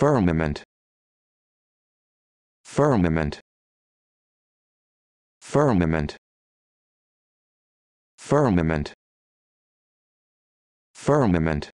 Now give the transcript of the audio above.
firmament firmament firmament firmament firmament